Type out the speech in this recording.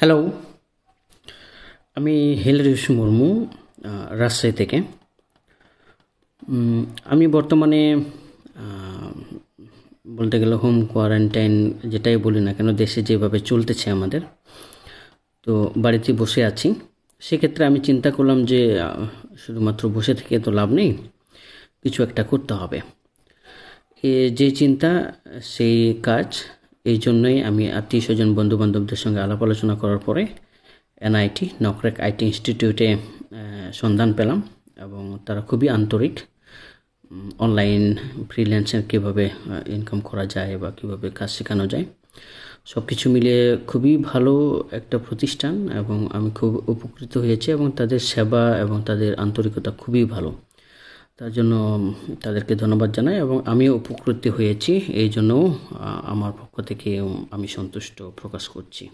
hello আমি হিলারিস মুর্মু রাজশাহী থেকে আমি বর্তমানে বলতে গেলে হোম কোয়ারেন্টাইন যেটাই বলি না কেন দেশে যেভাবে চলতেছে আমাদের তো বাড়িতে বসে আছি সেক্ষেত্রে আমি চিন্তা করলাম যে শুধুমাত্র বসে থেকে তো লাভ নেই কিছু একটা করতে হবে যে চিন্তা সেই কাজ এই জন্যই আমি আত্মীয় স্বজন বন্ধুবান্ধবদের সঙ্গে আলাপ আলোচনা করার পরে এনআইটি নকরেক আইটি ইনস্টিটিউটে সন্ধান পেলাম এবং তারা খুবই আন্তরিক অনলাইন ফ্রিল্যান্সের কীভাবে ইনকাম করা যায় বা কীভাবে কাজ শেখানো যায় সব কিছু মিলিয়ে খুবই ভালো একটা প্রতিষ্ঠান এবং আমি খুব উপকৃত হয়েছি এবং তাদের সেবা এবং তাদের আন্তরিকতা খুবই ভালো তার জন্য তাদেরকে ধন্যবাদ জানাই এবং আমিও উপকৃত হয়েছি এই জন্য আমার পক্ষ থেকে আমি সন্তুষ্ট প্রকাশ করছি